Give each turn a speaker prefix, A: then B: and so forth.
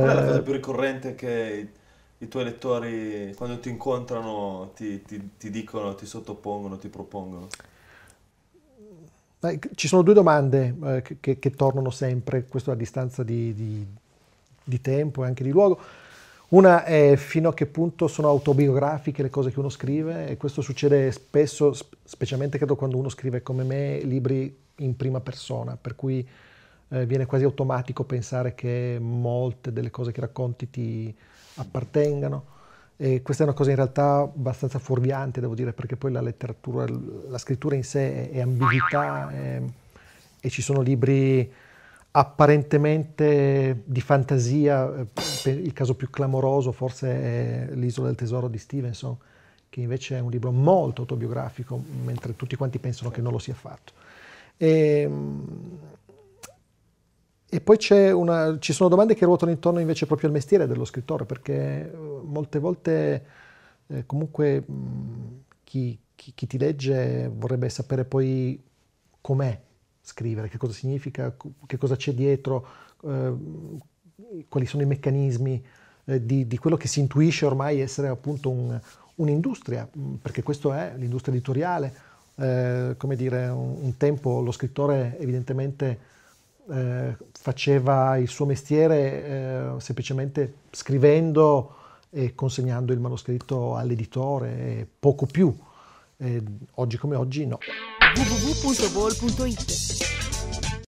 A: Qual è la eh, cosa più ricorrente che i, tuoi lettori, quando ti incontrano, ti, ti, ti dicono, ti sottopongono, ti propongono?
B: Beh, ci sono due domande eh, che, che, tornano sempre, questo a distanza di, di, di, tempo e anche di luogo. Una è fino a che punto sono autobiografiche le cose che uno scrive e questo succede spesso, specialmente credo quando uno scrive come me, libri in prima persona, per cui eh, viene quasi automatico pensare che molte delle cose che racconti ti appartengano. E questa è una cosa in realtà abbastanza fuorviante, devo dire, perché poi la letteratura, la scrittura in sé è, è ambiguità è, e ci sono libri apparentemente di fantasia. Eh, il caso più clamoroso forse è L'isola del tesoro di Stevenson, che invece è un libro molto autobiografico, mentre tutti quanti pensano che non lo sia affatto. E, ehm, e poi una, ci sono domande che ruotano intorno invece proprio al mestiere dello scrittore, perché eh, molte volte eh, comunque mh, chi, chi, chi, ti legge vorrebbe sapere poi com'è scrivere, che cosa significa, che cosa c'è dietro, eh, quali sono i meccanismi eh, di, di, quello che si intuisce ormai essere appunto un, un'industria, perché questo è l'industria editoriale. Eh, come dire, un, un tempo lo scrittore evidentemente eh, faceva il suo mestiere eh, semplicemente scrivendo e consegnando il manoscritto all'editore, e poco più. oggi come oggi no.
A: www.vol.it